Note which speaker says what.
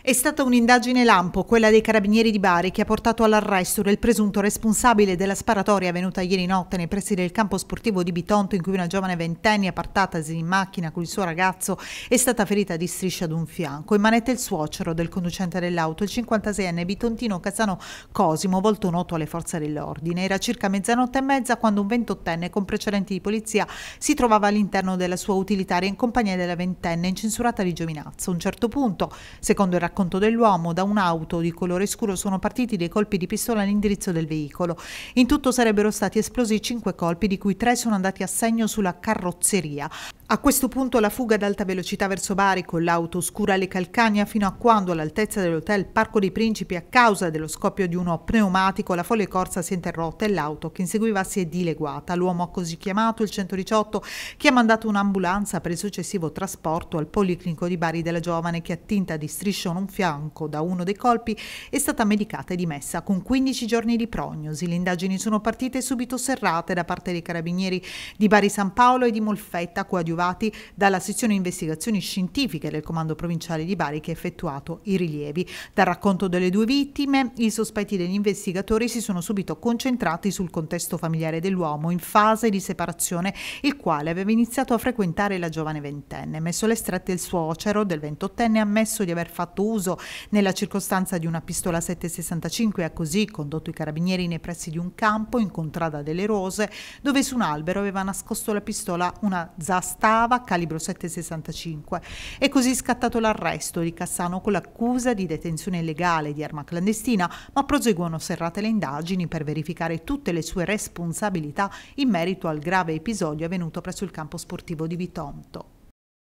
Speaker 1: È stata un'indagine lampo, quella dei carabinieri di Bari, che ha portato all'arresto del presunto responsabile della sparatoria avvenuta ieri notte nei pressi del campo sportivo di Bitonto, in cui una giovane ventenne appartatasi in macchina con il suo ragazzo è stata ferita di striscia ad un fianco. In manette il suocero del conducente dell'auto, il 56enne bitontino Casano Cosimo, volto noto alle forze dell'ordine. Era circa mezzanotte e mezza quando un ventottenne con precedenti di polizia si trovava all'interno della sua utilitaria in compagnia della ventenne incensurata di Giovinazzo. A un certo punto, secondo il racconto dell'uomo, da un'auto di colore scuro sono partiti dei colpi di pistola all'indirizzo del veicolo. In tutto sarebbero stati esplosi cinque colpi, di cui tre sono andati a segno sulla carrozzeria. A questo punto la fuga ad alta velocità verso Bari con l'auto oscura alle calcagna fino a quando all'altezza dell'hotel Parco dei Principi a causa dello scoppio di uno pneumatico la folle corsa si è interrotta e l'auto che inseguiva si è dileguata. L'uomo ha così chiamato, il 118, che ha mandato un'ambulanza per il successivo trasporto al Policlinico di Bari della giovane che attinta di striscione un fianco da uno dei colpi è stata medicata e dimessa con 15 giorni di prognosi. Le indagini sono partite subito serrate da parte dei carabinieri di Bari San Paolo e di Molfetta coadiuvati arrivati dalla sezione investigazioni scientifiche del Comando Provinciale di Bari che ha effettuato i rilievi. Dal racconto delle due vittime, i sospetti degli investigatori si sono subito concentrati sul contesto familiare dell'uomo in fase di separazione, il quale aveva iniziato a frequentare la giovane ventenne. Messo le strette il suocero del ventottenne ha ammesso di aver fatto uso nella circostanza di una pistola 765 e ha così condotto i carabinieri nei pressi di un campo in contrada delle Rose, dove su un albero aveva nascosto la pistola una Zasta spostava calibro 765. È così scattato l'arresto di Cassano con l'accusa di detenzione illegale di arma clandestina, ma proseguono serrate le indagini per verificare tutte le sue responsabilità in merito al grave episodio avvenuto presso il campo sportivo di Vitonto.